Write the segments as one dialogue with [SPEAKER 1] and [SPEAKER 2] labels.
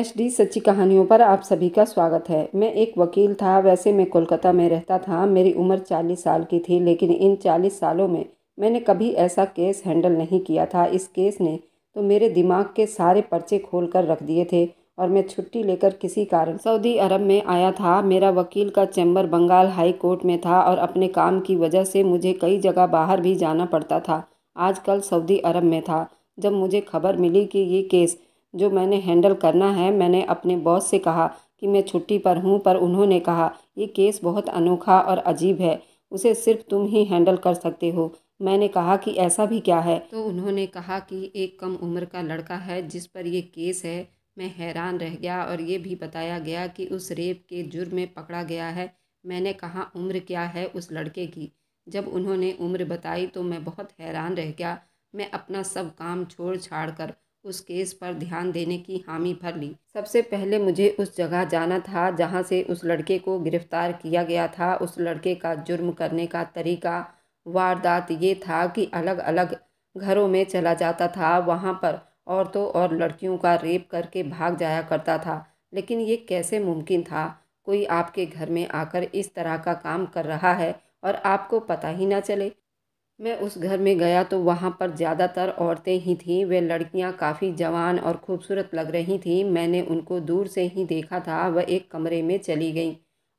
[SPEAKER 1] H D सच्ची कहानियों पर आप सभी का स्वागत है मैं एक वकील था वैसे मैं कोलकाता में रहता था मेरी उम्र 40 साल की थी लेकिन इन 40 सालों में मैंने कभी ऐसा केस हैंडल नहीं किया था इस केस ने तो मेरे दिमाग के सारे पर्चे खोल कर रख दिए थे और मैं छुट्टी लेकर किसी कारण सऊदी अरब में आया था मेरा वकील का चैम्बर बंगाल हाई कोर्ट में था और अपने काम की वजह से मुझे कई जगह बाहर भी जाना पड़ता था आजकल सऊदी अरब में था जब मुझे खबर मिली कि ये केस जो मैंने हैंडल करना है मैंने अपने बॉस से कहा कि मैं छुट्टी पर हूँ पर उन्होंने कहा ये केस बहुत अनोखा और अजीब है उसे सिर्फ तुम ही हैंडल कर सकते हो मैंने कहा कि ऐसा भी क्या है तो उन्होंने कहा कि एक कम उम्र का लड़का है जिस पर यह केस है मैं हैरान रह गया और ये भी बताया गया कि उस रेप के जुर्म में पकड़ा गया है मैंने कहा उम्र क्या है उस लड़के की जब उन्होंने उम्र बताई तो मैं बहुत हैरान रह गया मैं अपना सब काम छोड़ छाड़ कर उस केस पर ध्यान देने की हामी भर ली सबसे पहले मुझे उस जगह जाना था जहां से उस लड़के को गिरफ्तार किया गया था उस लड़के का जुर्म करने का तरीका वारदात ये था कि अलग अलग घरों में चला जाता था वहाँ पर औरतों और लड़कियों का रेप करके भाग जाया करता था लेकिन ये कैसे मुमकिन था कोई आपके घर में आकर इस तरह का काम कर रहा है और आपको पता ही ना चले मैं उस घर में गया तो वहाँ पर ज़्यादातर औरतें ही थीं वे लड़कियाँ काफ़ी जवान और खूबसूरत लग रही थीं मैंने उनको दूर से ही देखा था वह एक कमरे में चली गईं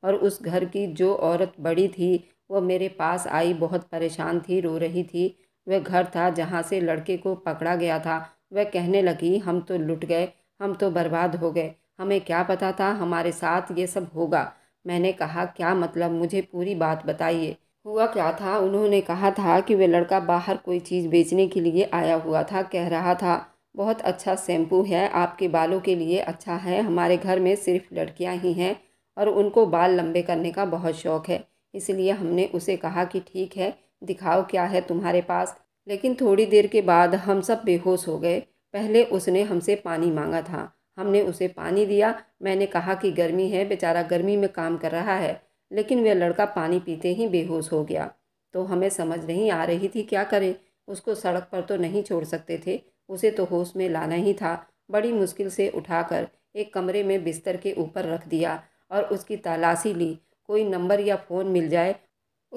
[SPEAKER 1] और उस घर की जो औरत बड़ी थी वह मेरे पास आई बहुत परेशान थी रो रही थी वह घर था जहाँ से लड़के को पकड़ा गया था वह कहने लगी हम तो लुट गए हम तो बर्बाद हो गए हमें क्या पता था हमारे साथ ये सब होगा मैंने कहा क्या मतलब मुझे पूरी बात बताइए हुआ क्या था उन्होंने कहा था कि वह लड़का बाहर कोई चीज़ बेचने के लिए आया हुआ था कह रहा था बहुत अच्छा शैम्पू है आपके बालों के लिए अच्छा है हमारे घर में सिर्फ लड़कियां ही हैं और उनको बाल लंबे करने का बहुत शौक़ है इसलिए हमने उसे कहा कि ठीक है दिखाओ क्या है तुम्हारे पास लेकिन थोड़ी देर के बाद हम सब बेहोश हो गए पहले उसने हमसे पानी मांगा था हमने उसे पानी दिया मैंने कहा कि गर्मी है बेचारा गर्मी में काम कर रहा है लेकिन वह लड़का पानी पीते ही बेहोश हो गया तो हमें समझ नहीं आ रही थी क्या करें उसको सड़क पर तो नहीं छोड़ सकते थे उसे तो होश में लाना ही था बड़ी मुश्किल से उठाकर एक कमरे में बिस्तर के ऊपर रख दिया और उसकी तलाशी ली कोई नंबर या फ़ोन मिल जाए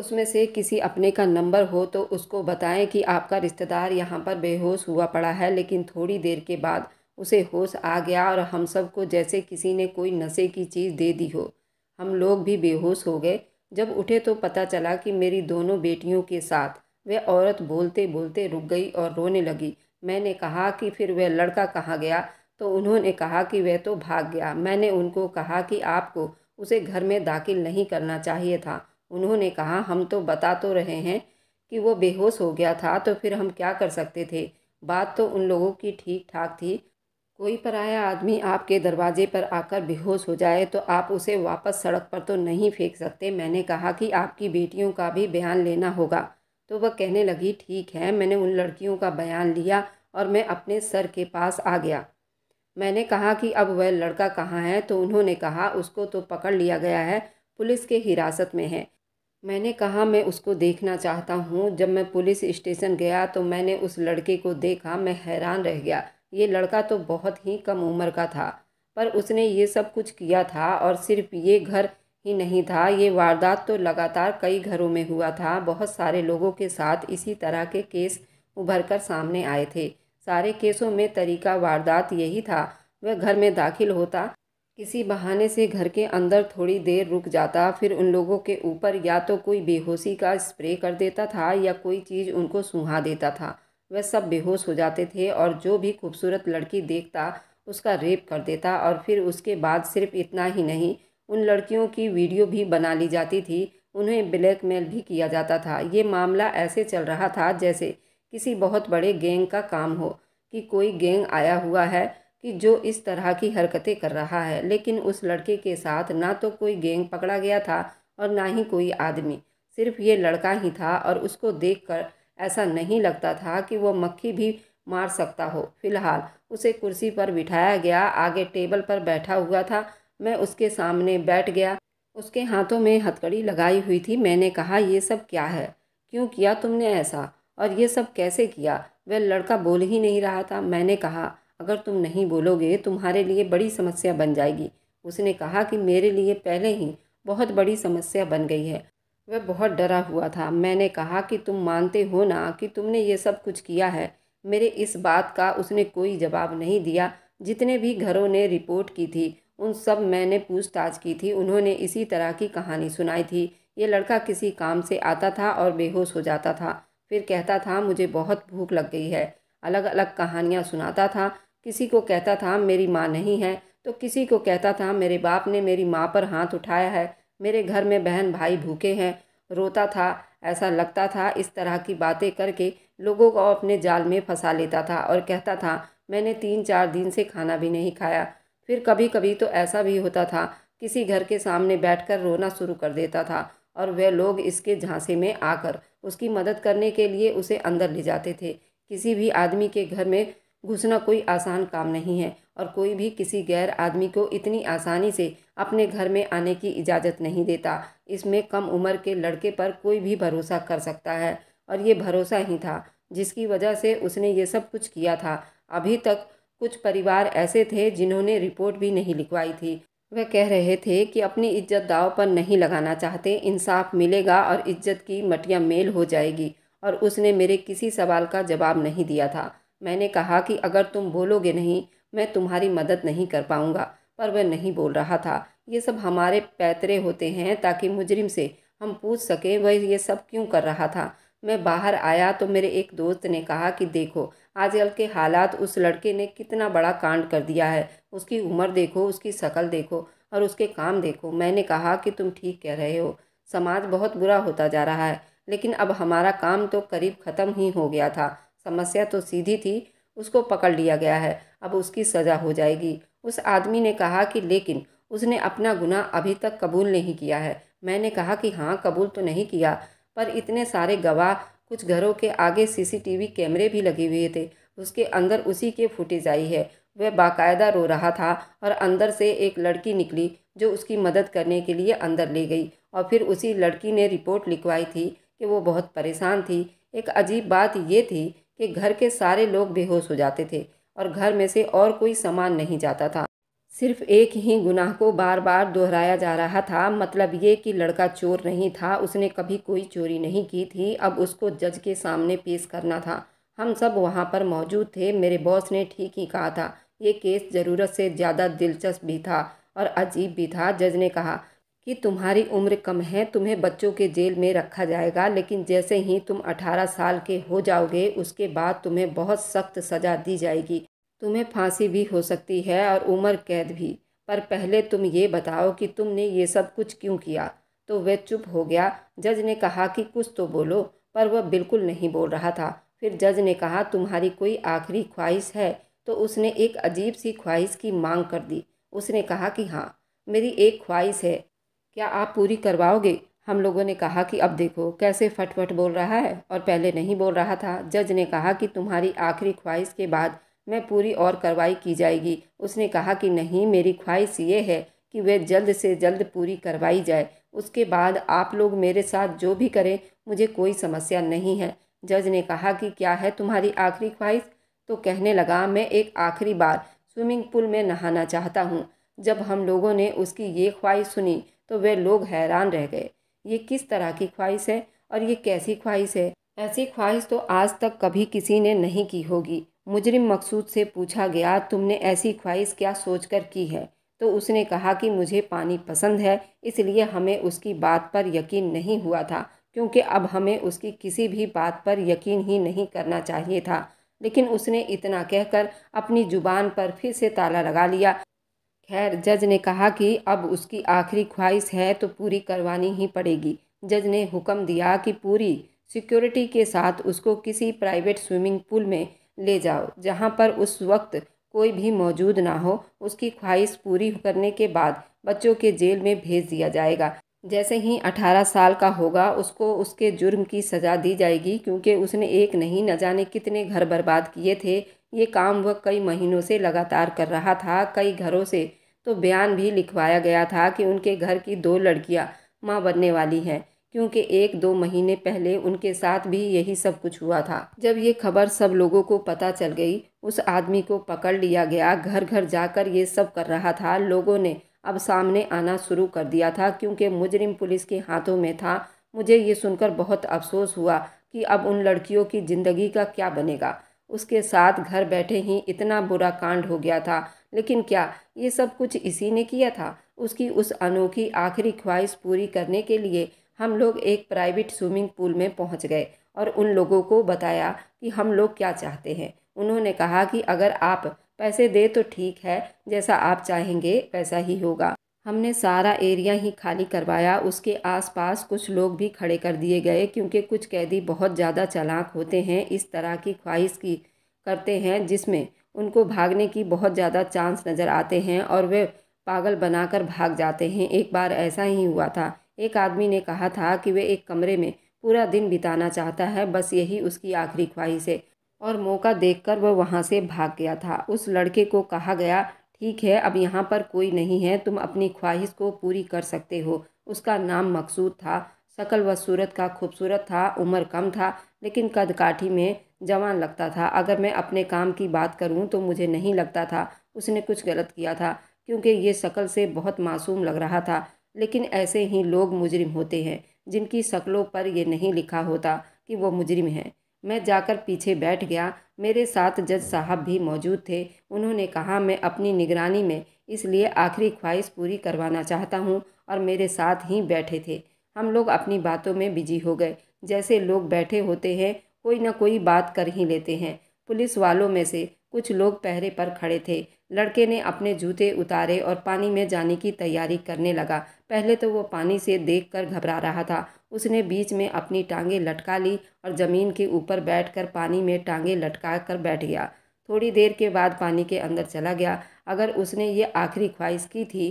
[SPEAKER 1] उसमें से किसी अपने का नंबर हो तो उसको बताएं कि आपका रिश्तेदार यहाँ पर बेहोश हुआ पड़ा है लेकिन थोड़ी देर के बाद उसे होश आ गया और हम सबको जैसे किसी ने कोई नशे की चीज़ दे दी हो हम लोग भी बेहोश हो गए जब उठे तो पता चला कि मेरी दोनों बेटियों के साथ वह औरत बोलते बोलते रुक गई और रोने लगी मैंने कहा कि फिर वह लड़का कहाँ गया तो उन्होंने कहा कि वह तो भाग गया मैंने उनको कहा कि आपको उसे घर में दाखिल नहीं करना चाहिए था उन्होंने कहा हम तो बता तो रहे हैं कि वो बेहोश हो गया था तो फिर हम क्या कर सकते थे बात तो उन लोगों की ठीक ठाक थी कोई पराया आदमी आपके दरवाजे पर आकर बेहोश हो जाए तो आप उसे वापस सड़क पर तो नहीं फेंक सकते मैंने कहा कि आपकी बेटियों का भी बयान लेना होगा तो वह कहने लगी ठीक है मैंने उन लड़कियों का बयान लिया और मैं अपने सर के पास आ गया मैंने कहा कि अब वह लड़का कहाँ है तो उन्होंने कहा उसको तो पकड़ लिया गया है पुलिस के हिरासत में है मैंने कहा मैं उसको देखना चाहता हूँ जब मैं पुलिस स्टेशन गया तो मैंने उस लड़के को देखा मैं हैरान रह गया ये लड़का तो बहुत ही कम उम्र का था पर उसने ये सब कुछ किया था और सिर्फ ये घर ही नहीं था ये वारदात तो लगातार कई घरों में हुआ था बहुत सारे लोगों के साथ इसी तरह के केस उभर कर सामने आए थे सारे केसों में तरीका वारदात यही था वह घर में दाखिल होता किसी बहाने से घर के अंदर थोड़ी देर रुक जाता फिर उन लोगों के ऊपर या तो कोई बेहोशी का स्प्रे कर देता था या कोई चीज़ उनको सूहा देता था वह सब बेहोश हो जाते थे और जो भी खूबसूरत लड़की देखता उसका रेप कर देता और फिर उसके बाद सिर्फ इतना ही नहीं उन लड़कियों की वीडियो भी बना ली जाती थी उन्हें ब्लैकमेल भी किया जाता था ये मामला ऐसे चल रहा था जैसे किसी बहुत बड़े गैंग का काम हो कि कोई गैंग आया हुआ है कि जो इस तरह की हरकतें कर रहा है लेकिन उस लड़के के साथ ना तो कोई गैंग पकड़ा गया था और ना ही कोई आदमी सिर्फ ये लड़का ही था और उसको देखकर ऐसा नहीं लगता था कि वह मक्खी भी मार सकता हो फिलहाल उसे कुर्सी पर बिठाया गया आगे टेबल पर बैठा हुआ था मैं उसके सामने बैठ गया उसके हाथों में हथकड़ी लगाई हुई थी मैंने कहा ये सब क्या है क्यों किया तुमने ऐसा और ये सब कैसे किया वह लड़का बोल ही नहीं रहा था मैंने कहा अगर तुम नहीं बोलोगे तुम्हारे लिए बड़ी समस्या बन जाएगी उसने कहा कि मेरे लिए पहले ही बहुत बड़ी समस्या बन गई है वह बहुत डरा हुआ था मैंने कहा कि तुम मानते हो ना कि तुमने ये सब कुछ किया है मेरे इस बात का उसने कोई जवाब नहीं दिया जितने भी घरों ने रिपोर्ट की थी उन सब मैंने पूछताछ की थी उन्होंने इसी तरह की कहानी सुनाई थी ये लड़का किसी काम से आता था और बेहोश हो जाता था फिर कहता था मुझे बहुत भूख लग गई है अलग अलग कहानियाँ सुनाता था किसी को कहता था मेरी माँ नहीं है तो किसी को कहता था मेरे बाप ने मेरी माँ पर हाथ उठाया है मेरे घर में बहन भाई भूखे हैं रोता था ऐसा लगता था इस तरह की बातें करके लोगों को अपने जाल में फंसा लेता था और कहता था मैंने तीन चार दिन से खाना भी नहीं खाया फिर कभी कभी तो ऐसा भी होता था किसी घर के सामने बैठकर रोना शुरू कर देता था और वे लोग इसके झांसे में आकर उसकी मदद करने के लिए उसे अंदर ले जाते थे किसी भी आदमी के घर में घुसना कोई आसान काम नहीं है और कोई भी किसी गैर आदमी को इतनी आसानी से अपने घर में आने की इजाज़त नहीं देता इसमें कम उम्र के लड़के पर कोई भी भरोसा कर सकता है और ये भरोसा ही था जिसकी वजह से उसने ये सब कुछ किया था अभी तक कुछ परिवार ऐसे थे जिन्होंने रिपोर्ट भी नहीं लिखवाई थी वह कह रहे थे कि अपनी इज्जत दाव पर नहीं लगाना चाहते इंसाफ मिलेगा और इज्जत की मटिया मेल हो जाएगी और उसने मेरे किसी सवाल का जवाब नहीं दिया था मैंने कहा कि अगर तुम बोलोगे नहीं मैं तुम्हारी मदद नहीं कर पाऊँगा पर वह नहीं बोल रहा था ये सब हमारे पैतरे होते हैं ताकि मुजरिम से हम पूछ सकें वह ये सब क्यों कर रहा था मैं बाहर आया तो मेरे एक दोस्त ने कहा कि देखो आजकल के हालात उस लड़के ने कितना बड़ा कांड कर दिया है उसकी उम्र देखो उसकी शक्ल देखो और उसके काम देखो मैंने कहा कि तुम ठीक कह रहे हो समाज बहुत बुरा होता जा रहा है लेकिन अब हमारा काम तो करीब ख़त्म ही हो गया था समस्या तो सीधी थी उसको पकड़ लिया गया है अब उसकी सज़ा हो जाएगी उस आदमी ने कहा कि लेकिन उसने अपना गुनाह अभी तक कबूल नहीं किया है मैंने कहा कि हाँ कबूल तो नहीं किया पर इतने सारे गवाह कुछ घरों के आगे सीसीटीवी कैमरे भी लगे हुए थे उसके अंदर उसी के फुटेज आई है वह बाकायदा रो रहा था और अंदर से एक लड़की निकली जो उसकी मदद करने के लिए अंदर ले गई और फिर उसी लड़की ने रिपोर्ट लिखवाई थी कि वो बहुत परेशान थी एक अजीब बात ये थी कि घर के सारे लोग बेहोश हो जाते थे और घर में से और कोई सामान नहीं जाता था सिर्फ एक ही गुनाह को बार बार दोहराया जा रहा था मतलब ये कि लड़का चोर नहीं था उसने कभी कोई चोरी नहीं की थी अब उसको जज के सामने पेश करना था हम सब वहाँ पर मौजूद थे मेरे बॉस ने ठीक ही कहा था ये केस ज़रूरत से ज़्यादा दिलचस्प भी था और अजीब भी था जज ने कहा कि तुम्हारी उम्र कम है तुम्हें बच्चों के जेल में रखा जाएगा लेकिन जैसे ही तुम 18 साल के हो जाओगे उसके बाद तुम्हें बहुत सख्त सज़ा दी जाएगी तुम्हें फांसी भी हो सकती है और उम्र कैद भी पर पहले तुम ये बताओ कि तुमने ये सब कुछ क्यों किया तो वह चुप हो गया जज ने कहा कि कुछ तो बोलो पर वह बिल्कुल नहीं बोल रहा था फिर जज ने कहा तुम्हारी कोई आखिरी ख्वाहिश है तो उसने एक अजीब सी ख्वाहिश की मांग कर दी उसने कहा कि हाँ मेरी एक ख्वाहिश है क्या आप पूरी करवाओगे हम लोगों ने कहा कि अब देखो कैसे फटफट बोल रहा है और पहले नहीं बोल रहा था जज ने कहा कि तुम्हारी आखिरी ख्वाहिश के बाद मैं पूरी और कार्रवाई की जाएगी उसने कहा कि नहीं मेरी ख्वाहिश ये है कि वह जल्द से जल्द पूरी करवाई जाए उसके बाद आप लोग मेरे साथ जो भी करें मुझे कोई समस्या नहीं है जज ने कहा कि क्या है तुम्हारी आखिरी ख्वाहिश तो कहने लगा मैं एक आखिरी बार स्विमिंग पूल में नहाना चाहता हूँ जब हम लोगों ने उसकी ये ख्वाहिश सुनी तो वे लोग हैरान रह गए ये किस तरह की ख्वाहिश है और ये कैसी ख्वाहिश है ऐसी ख्वाहिश तो आज तक कभी किसी ने नहीं की होगी मुजरिम मकसूद से पूछा गया तुमने ऐसी ख्वाहिश क्या सोच कर की है तो उसने कहा कि मुझे पानी पसंद है इसलिए हमें उसकी बात पर यकीन नहीं हुआ था क्योंकि अब हमें उसकी किसी भी बात पर यकीन ही नहीं करना चाहिए था लेकिन उसने इतना कहकर अपनी ज़ुबान पर फिर से ताला लगा लिया खैर जज ने कहा कि अब उसकी आखिरी ख्वाहिश है तो पूरी करवानी ही पड़ेगी जज ने हुक्म दिया कि पूरी सिक्योरिटी के साथ उसको किसी प्राइवेट स्विमिंग पूल में ले जाओ जहाँ पर उस वक्त कोई भी मौजूद ना हो उसकी ख्वाहिश पूरी करने के बाद बच्चों के जेल में भेज दिया जाएगा जैसे ही अठारह साल का होगा उसको उसके जुर्म की सज़ा दी जाएगी क्योंकि उसने एक नहीं न जाने कितने घर बर्बाद किए थे ये काम वह कई महीनों से लगातार कर रहा था कई घरों से तो बयान भी लिखवाया गया था कि उनके घर की दो लड़कियां माँ बनने वाली हैं क्योंकि एक दो महीने पहले उनके साथ भी यही सब कुछ हुआ था जब ये खबर सब लोगों को पता चल गई उस आदमी को पकड़ लिया गया घर घर जाकर ये सब कर रहा था लोगों ने अब सामने आना शुरू कर दिया था क्योंकि मुजरिम पुलिस के हाथों में था मुझे ये सुनकर बहुत अफसोस हुआ कि अब उन लड़कियों की ज़िंदगी का क्या बनेगा उसके साथ घर बैठे ही इतना बुरा कांड हो गया था लेकिन क्या ये सब कुछ इसी ने किया था उसकी उस अनोखी आखिरी ख्वाहिश पूरी करने के लिए हम लोग एक प्राइवेट स्विमिंग पूल में पहुंच गए और उन लोगों को बताया कि हम लोग क्या चाहते हैं उन्होंने कहा कि अगर आप पैसे दे तो ठीक है जैसा आप चाहेंगे वैसा ही होगा हमने सारा एरिया ही खाली करवाया उसके आसपास कुछ लोग भी खड़े कर दिए गए क्योंकि कुछ कैदी बहुत ज़्यादा चालाक होते हैं इस तरह की ख्वाहिश की करते हैं जिसमें उनको भागने की बहुत ज़्यादा चांस नज़र आते हैं और वे पागल बनाकर भाग जाते हैं एक बार ऐसा ही हुआ था एक आदमी ने कहा था कि वे एक कमरे में पूरा दिन बिताना चाहता है बस यही उसकी आखिरी ख्वाहिश है और मौका देखकर वह वहाँ से भाग गया था उस लड़के को कहा गया ठीक है अब यहाँ पर कोई नहीं है तुम अपनी ख्वाहिश को पूरी कर सकते हो उसका नाम मकसूद था शक्ल व सूरत का खूबसूरत था उम्र कम था लेकिन कद काठी में जवान लगता था अगर मैं अपने काम की बात करूँ तो मुझे नहीं लगता था उसने कुछ गलत किया था क्योंकि ये शक्ल से बहुत मासूम लग रहा था लेकिन ऐसे ही लोग मुजरिम होते हैं जिनकी शक्लों पर यह नहीं लिखा होता कि वो मुजरिम हैं मैं जाकर पीछे बैठ गया मेरे साथ जज साहब भी मौजूद थे उन्होंने कहा मैं अपनी निगरानी में इसलिए आखिरी ख्वाहिश पूरी करवाना चाहता हूँ और मेरे साथ ही बैठे थे हम लोग अपनी बातों में बिजी हो गए जैसे लोग बैठे होते हैं कोई ना कोई बात कर ही लेते हैं पुलिस वालों में से कुछ लोग पहरे पर खड़े थे लड़के ने अपने जूते उतारे और पानी में जाने की तैयारी करने लगा पहले तो वो पानी से देखकर घबरा रहा था उसने बीच में अपनी टांगें लटका ली और ज़मीन के ऊपर बैठकर पानी में टांगें लटका कर बैठ गया थोड़ी देर के बाद पानी के अंदर चला गया अगर उसने ये आखिरी ख्वाहिश की थी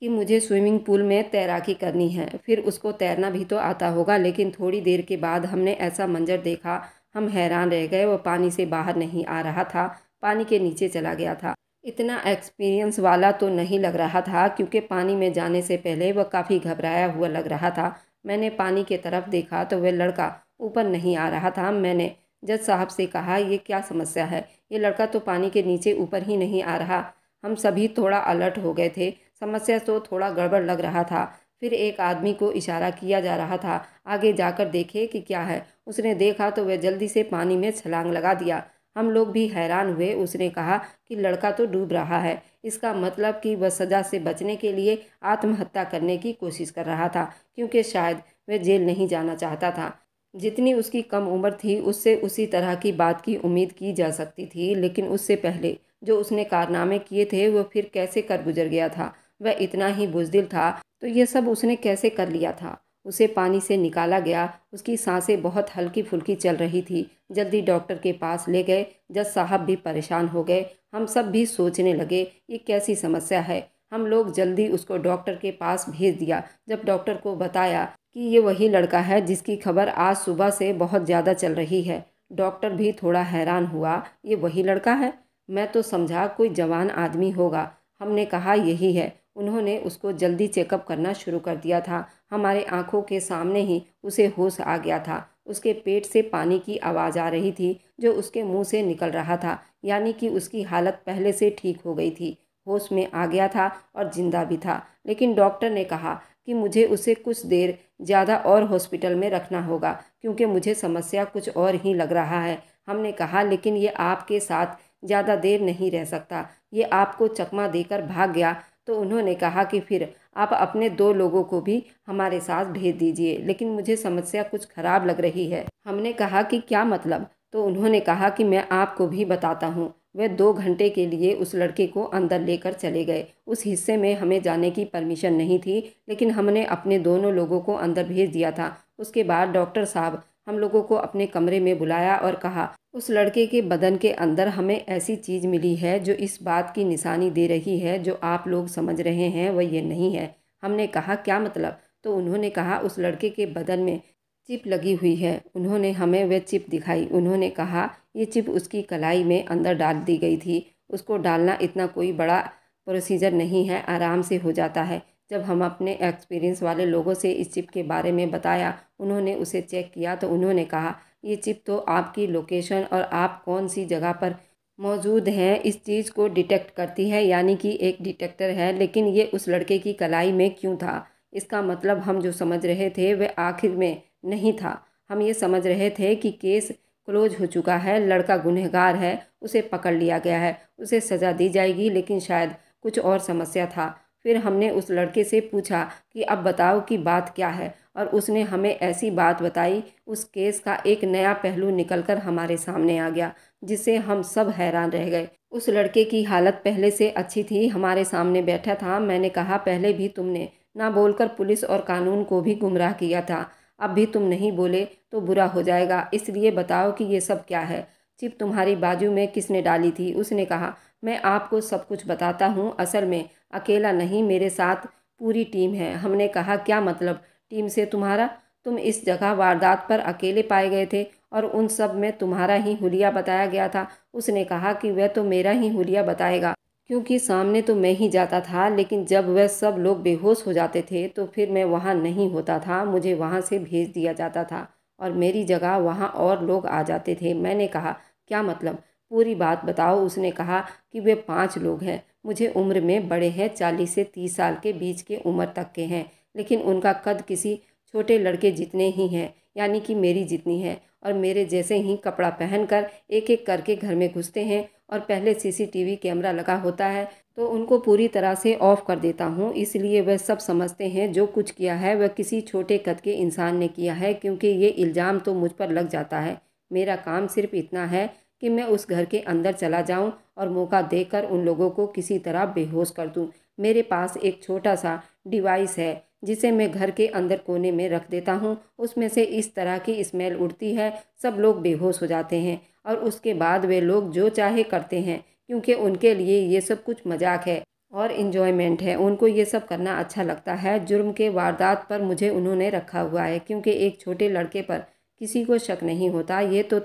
[SPEAKER 1] कि मुझे स्विमिंग पूल में तैराकी करनी है फिर उसको तैरना भी तो आता होगा लेकिन थोड़ी देर के बाद हमने ऐसा मंजर देखा हम हैरान रह गए वो पानी से बाहर नहीं आ रहा था पानी के नीचे चला गया था इतना एक्सपीरियंस वाला तो नहीं लग रहा था क्योंकि पानी में जाने से पहले वह काफ़ी घबराया हुआ लग रहा था मैंने पानी के तरफ देखा तो वह लड़का ऊपर नहीं आ रहा था मैंने जज साहब से कहा यह क्या समस्या है ये लड़का तो पानी के नीचे ऊपर ही नहीं आ रहा हम सभी थोड़ा अलर्ट हो गए थे समस्या तो थोड़ा गड़बड़ लग रहा था फिर एक आदमी को इशारा किया जा रहा था आगे जाकर देखे कि क्या है उसने देखा तो वह जल्दी से पानी में छलांग लगा दिया हम लोग भी हैरान हुए उसने कहा कि लड़का तो डूब रहा है इसका मतलब कि वह सज़ा से बचने के लिए आत्महत्या करने की कोशिश कर रहा था क्योंकि शायद वह जेल नहीं जाना चाहता था जितनी उसकी कम उम्र थी उससे उसी तरह की बात की उम्मीद की जा सकती थी लेकिन उससे पहले जो उसने कारनामे किए थे वह फिर कैसे कर गुजर गया था वह इतना ही बुजदिल था तो यह सब उसने कैसे कर लिया था उसे पानी से निकाला गया उसकी सांसें बहुत हल्की फुल्की चल रही थी जल्दी डॉक्टर के पास ले गए जज साहब भी परेशान हो गए हम सब भी सोचने लगे ये कैसी समस्या है हम लोग जल्दी उसको डॉक्टर के पास भेज दिया जब डॉक्टर को बताया कि ये वही लड़का है जिसकी खबर आज सुबह से बहुत ज़्यादा चल रही है डॉक्टर भी थोड़ा हैरान हुआ ये वही लड़का है मैं तो समझा कोई जवान आदमी होगा हमने कहा यही है उन्होंने उसको जल्दी चेकअप करना शुरू कर दिया था हमारे आंखों के सामने ही उसे होश आ गया था उसके पेट से पानी की आवाज़ आ रही थी जो उसके मुंह से निकल रहा था यानी कि उसकी हालत पहले से ठीक हो गई थी होश में आ गया था और ज़िंदा भी था लेकिन डॉक्टर ने कहा कि मुझे उसे कुछ देर ज़्यादा और हॉस्पिटल में रखना होगा क्योंकि मुझे समस्या कुछ और ही लग रहा है हमने कहा लेकिन ये आपके साथ ज़्यादा देर नहीं रह सकता ये आपको चकमा देकर भाग गया तो उन्होंने कहा कि फिर आप अपने दो लोगों को भी हमारे साथ भेज दीजिए लेकिन मुझे समस्या कुछ खराब लग रही है हमने कहा कि क्या मतलब तो उन्होंने कहा कि मैं आपको भी बताता हूँ वे दो घंटे के लिए उस लड़के को अंदर लेकर चले गए उस हिस्से में हमें जाने की परमिशन नहीं थी लेकिन हमने अपने दोनों लोगों को अंदर भेज दिया था उसके बाद डॉक्टर साहब हम लोगों को अपने कमरे में बुलाया और कहा उस लड़के के बदन के अंदर हमें ऐसी चीज़ मिली है जो इस बात की निशानी दे रही है जो आप लोग समझ रहे हैं वह ये नहीं है हमने कहा क्या मतलब तो उन्होंने कहा उस लड़के के बदन में चिप लगी हुई है उन्होंने हमें वह चिप दिखाई उन्होंने कहा ये चिप उसकी कलाई में अंदर डाल दी गई थी उसको डालना इतना कोई बड़ा प्रोसीजर नहीं है आराम से हो जाता है जब हम अपने एक्सपीरियंस वाले लोगों से इस चिप के बारे में बताया उन्होंने उसे चेक किया तो उन्होंने कहा ये चिप तो आपकी लोकेशन और आप कौन सी जगह पर मौजूद हैं इस चीज़ को डिटेक्ट करती है यानी कि एक डिटेक्टर है लेकिन ये उस लड़के की कलाई में क्यों था इसका मतलब हम जो समझ रहे थे वह आखिर में नहीं था हम ये समझ रहे थे कि केस क्लोज हो चुका है लड़का गुनहगार है उसे पकड़ लिया गया है उसे सज़ा दी जाएगी लेकिन शायद कुछ और समस्या था फिर हमने उस लड़के से पूछा कि अब बताओ कि बात क्या है और उसने हमें ऐसी बात बताई उस केस का एक नया पहलू निकलकर हमारे सामने आ गया जिससे हम सब हैरान रह गए उस लड़के की हालत पहले से अच्छी थी हमारे सामने बैठा था मैंने कहा पहले भी तुमने ना बोलकर पुलिस और कानून को भी गुमराह किया था अब भी तुम नहीं बोले तो बुरा हो जाएगा इसलिए बताओ कि ये सब क्या है चिप तुम्हारी बाजू में किसने डाली थी उसने कहा मैं आपको सब कुछ बताता हूँ असल में अकेला नहीं मेरे साथ पूरी टीम है हमने कहा क्या मतलब टीम से तुम्हारा तुम इस जगह वारदात पर अकेले पाए गए थे और उन सब में तुम्हारा ही हुलिया बताया गया था उसने कहा कि वह तो मेरा ही हुलिया बताएगा क्योंकि सामने तो मैं ही जाता था लेकिन जब वह सब लोग बेहोश हो जाते थे तो फिर मैं वहाँ नहीं होता था मुझे वहाँ से भेज दिया जाता था और मेरी जगह वहाँ और लोग आ जाते थे मैंने कहा क्या मतलब पूरी बात बताओ उसने कहा कि वे पाँच लोग हैं मुझे उम्र में बड़े हैं चालीस से तीस साल के बीच के उम्र तक के हैं लेकिन उनका कद किसी छोटे लड़के जितने ही हैं यानी कि मेरी जितनी है और मेरे जैसे ही कपड़ा पहनकर एक एक करके घर में घुसते हैं और पहले सीसीटीवी कैमरा लगा होता है तो उनको पूरी तरह से ऑफ कर देता हूँ इसलिए वह सब समझते हैं जो कुछ किया है वह किसी छोटे कद के इंसान ने किया है क्योंकि ये इल्ज़ाम तो मुझ पर लग जाता है मेरा काम सिर्फ इतना है कि मैं उस घर के अंदर चला जाऊं और मौका देकर उन लोगों को किसी तरह बेहोश कर दूं मेरे पास एक छोटा सा डिवाइस है जिसे मैं घर के अंदर कोने में रख देता हूँ उसमें से इस तरह की स्मेल उड़ती है सब लोग बेहोश हो जाते हैं और उसके बाद वे लोग जो चाहे करते हैं क्योंकि उनके लिए ये सब कुछ मजाक है और इन्जॉयमेंट है उनको ये सब करना अच्छा लगता है जुर्म के वारदात पर मुझे उन्होंने रखा हुआ है क्योंकि एक छोटे लड़के पर किसी को शक नहीं होता ये तो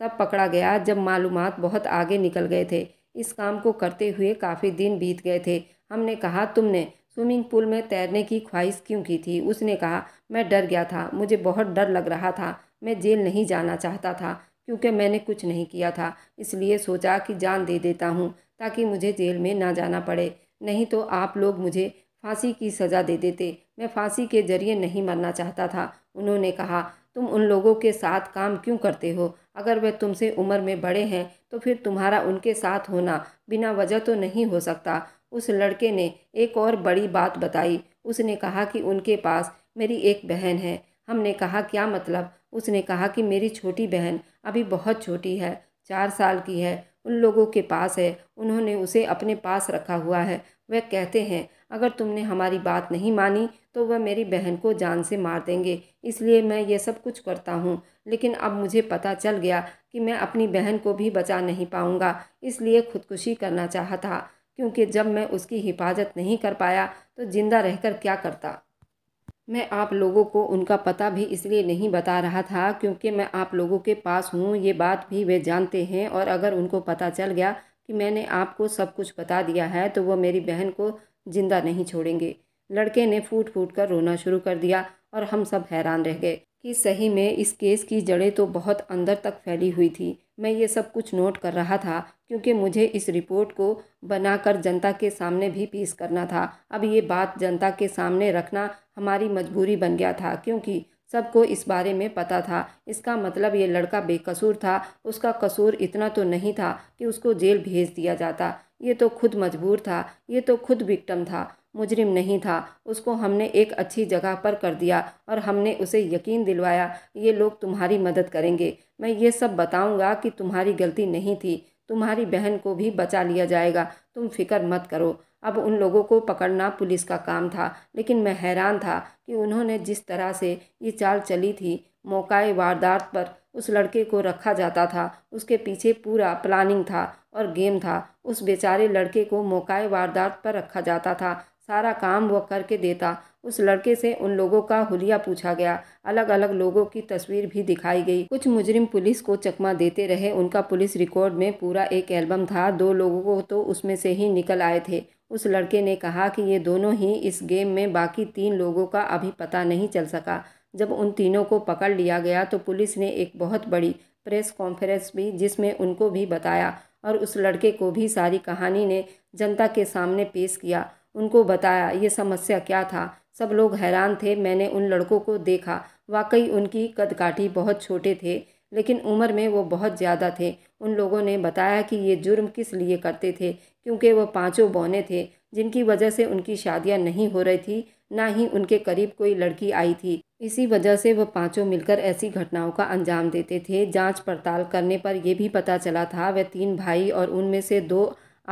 [SPEAKER 1] तब पकड़ा गया जब मालूम बहुत आगे निकल गए थे इस काम को करते हुए काफ़ी दिन बीत गए थे हमने कहा तुमने स्विमिंग पूल में तैरने की ख्वाहिश क्यों की थी उसने कहा मैं डर गया था मुझे बहुत डर लग रहा था मैं जेल नहीं जाना चाहता था क्योंकि मैंने कुछ नहीं किया था इसलिए सोचा कि जान दे देता हूँ ताकि मुझे जेल में ना जाना पड़े नहीं तो आप लोग मुझे फांसी की सज़ा दे देते मैं फांसी के जरिए नहीं मरना चाहता था उन्होंने कहा तुम उन लोगों के साथ काम क्यों करते हो अगर वे तुमसे उम्र में बड़े हैं तो फिर तुम्हारा उनके साथ होना बिना वजह तो नहीं हो सकता उस लड़के ने एक और बड़ी बात बताई उसने कहा कि उनके पास मेरी एक बहन है हमने कहा क्या मतलब उसने कहा कि मेरी छोटी बहन अभी बहुत छोटी है चार साल की है उन लोगों के पास है उन्होंने उसे अपने पास रखा हुआ है वह कहते हैं अगर तुमने हमारी बात नहीं मानी तो वह मेरी बहन को जान से मार देंगे इसलिए मैं ये सब कुछ करता हूँ लेकिन अब मुझे पता चल गया कि मैं अपनी बहन को भी बचा नहीं पाऊँगा इसलिए खुदकुशी करना चाहता क्योंकि जब मैं उसकी हिफाजत नहीं कर पाया तो ज़िंदा रहकर क्या करता मैं आप लोगों को उनका पता भी इसलिए नहीं बता रहा था क्योंकि मैं आप लोगों के पास हूँ ये बात भी वे जानते हैं और अगर उनको पता चल गया कि मैंने आपको सब कुछ बता दिया है तो वह मेरी बहन को जिंदा नहीं छोड़ेंगे लड़के ने फूट फूट कर रोना शुरू कर दिया और हम सब हैरान रह गए कि सही में इस केस की जड़ें तो बहुत अंदर तक फैली हुई थी मैं ये सब कुछ नोट कर रहा था क्योंकि मुझे इस रिपोर्ट को बनाकर जनता के सामने भी पेश करना था अब ये बात जनता के सामने रखना हमारी मजबूरी बन गया था क्योंकि सबको इस बारे में पता था इसका मतलब ये लड़का बेकसूर था उसका कसूर इतना तो नहीं था कि उसको जेल भेज दिया जाता ये तो खुद मजबूर था ये तो खुद विक्टम था मुजरिम नहीं था उसको हमने एक अच्छी जगह पर कर दिया और हमने उसे यकीन दिलवाया ये लोग तुम्हारी मदद करेंगे मैं ये सब बताऊंगा कि तुम्हारी गलती नहीं थी तुम्हारी बहन को भी बचा लिया जाएगा तुम फिक्र मत करो अब उन लोगों को पकड़ना पुलिस का काम था लेकिन मैं हैरान था कि उन्होंने जिस तरह से ये चाल चली थी मौका वारदात पर उस लड़के को रखा जाता था उसके पीछे पूरा प्लानिंग था और गेम था उस बेचारे लड़के को मौकाए वारदात पर रखा जाता था सारा काम वह करके देता उस लड़के से उन लोगों का हुलिया पूछा गया अलग अलग लोगों की तस्वीर भी दिखाई गई कुछ मुजरिम पुलिस को चकमा देते रहे उनका पुलिस रिकॉर्ड में पूरा एक एल्बम था दो लोगों को तो उसमें से ही निकल आए थे उस लड़के ने कहा कि ये दोनों ही इस गेम में बाकी तीन लोगों का अभी पता नहीं चल सका जब उन तीनों को पकड़ लिया गया तो पुलिस ने एक बहुत बड़ी प्रेस कॉन्फ्रेंस भी जिसमें उनको भी बताया और उस लड़के को भी सारी कहानी ने जनता के सामने पेश किया उनको बताया ये समस्या क्या था सब लोग हैरान थे मैंने उन लड़कों को देखा वाकई उनकी कदकाठी बहुत छोटे थे लेकिन उम्र में वो बहुत ज़्यादा थे उन लोगों ने बताया कि ये जुर्म किस लिए करते थे क्योंकि वो पांचों बौने थे जिनकी वजह से उनकी शादियां नहीं हो रही थी ना ही उनके करीब कोई लड़की आई थी इसी वजह से वह पांचों मिलकर ऐसी घटनाओं का अंजाम देते थे जांच पड़ताल करने पर यह भी पता चला था वह तीन भाई और उनमें से दो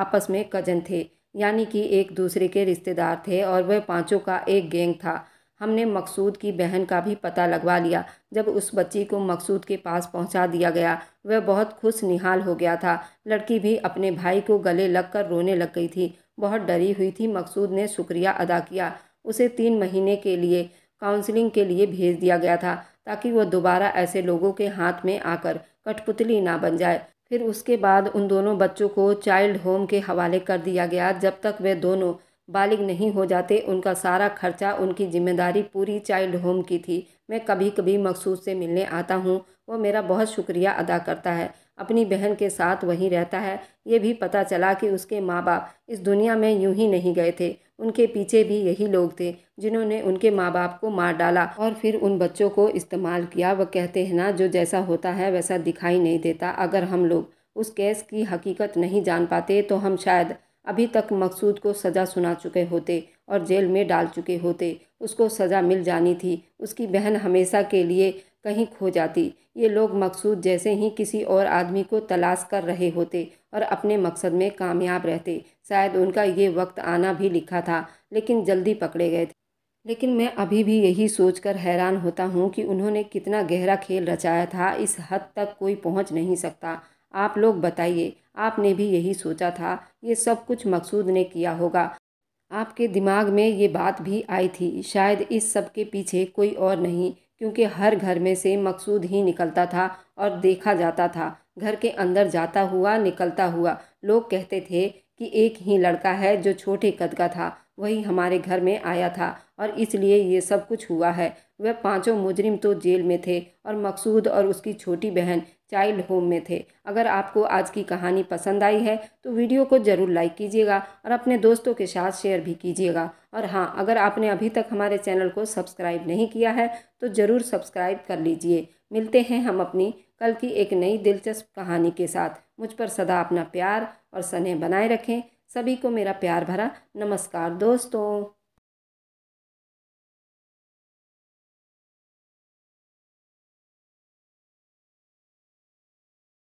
[SPEAKER 1] आपस में कजन थे यानी कि एक दूसरे के रिश्तेदार थे और वह पांचों का एक गैंग था हमने मकसूद की बहन का भी पता लगवा लिया जब उस बच्ची को मकसूद के पास पहुंचा दिया गया वह बहुत खुश निहाल हो गया था लड़की भी अपने भाई को गले लगकर रोने लग गई थी बहुत डरी हुई थी मकसूद ने शुक्रिया अदा किया उसे तीन महीने के लिए काउंसलिंग के लिए भेज दिया गया था ताकि वह दोबारा ऐसे लोगों के हाथ में आकर कठपुतली ना बन जाए फिर उसके बाद उन दोनों बच्चों को चाइल्ड होम के हवाले कर दिया गया जब तक वे दोनों बालिग नहीं हो जाते उनका सारा खर्चा उनकी जिम्मेदारी पूरी चाइल्ड होम की थी मैं कभी कभी मखसूस से मिलने आता हूँ वो मेरा बहुत शुक्रिया अदा करता है अपनी बहन के साथ वहीं रहता है ये भी पता चला कि उसके माँ बाप इस दुनिया में यूं ही नहीं गए थे उनके पीछे भी यही लोग थे जिन्होंने उनके माँ बाप को मार डाला और फिर उन बच्चों को इस्तेमाल किया वह कहते हैं ना जो जैसा होता है वैसा दिखाई नहीं देता अगर हम लोग उस केस की हकीकत नहीं जान पाते तो हम शायद अभी तक मकसूद को सज़ा सुना चुके होते और जेल में डाल चुके होते उसको सज़ा मिल जानी थी उसकी बहन हमेशा के लिए कहीं खो जाती ये लोग मकसूद जैसे ही किसी और आदमी को तलाश कर रहे होते और अपने मकसद में कामयाब रहते शायद उनका ये वक्त आना भी लिखा था लेकिन जल्दी पकड़े गए थे लेकिन मैं अभी भी यही सोचकर हैरान होता हूँ कि उन्होंने कितना गहरा खेल रचाया था इस हद तक कोई पहुँच नहीं सकता आप लोग बताइए आपने भी यही सोचा था ये सब कुछ मकसूद ने किया होगा आपके दिमाग में ये बात भी आई थी शायद इस सब के पीछे कोई और नहीं क्योंकि हर घर में से मकसूद ही निकलता था और देखा जाता था घर के अंदर जाता हुआ निकलता हुआ लोग कहते थे कि एक ही लड़का है जो छोटे कद का था वही हमारे घर में आया था और इसलिए ये सब कुछ हुआ है वह पांचों मुजरिम तो जेल में थे और मकसूद और उसकी छोटी बहन चाइल्ड होम में थे अगर आपको आज की कहानी पसंद आई है तो वीडियो को ज़रूर लाइक कीजिएगा और अपने दोस्तों के साथ शेयर भी कीजिएगा और हाँ अगर आपने अभी तक हमारे चैनल को सब्सक्राइब नहीं किया है तो ज़रूर सब्सक्राइब कर लीजिए मिलते हैं हम अपनी कल की एक नई दिलचस्प कहानी के साथ मुझ पर सदा अपना प्यार और स्नेह बनाए रखें सभी को मेरा प्यार भरा नमस्कार दोस्तों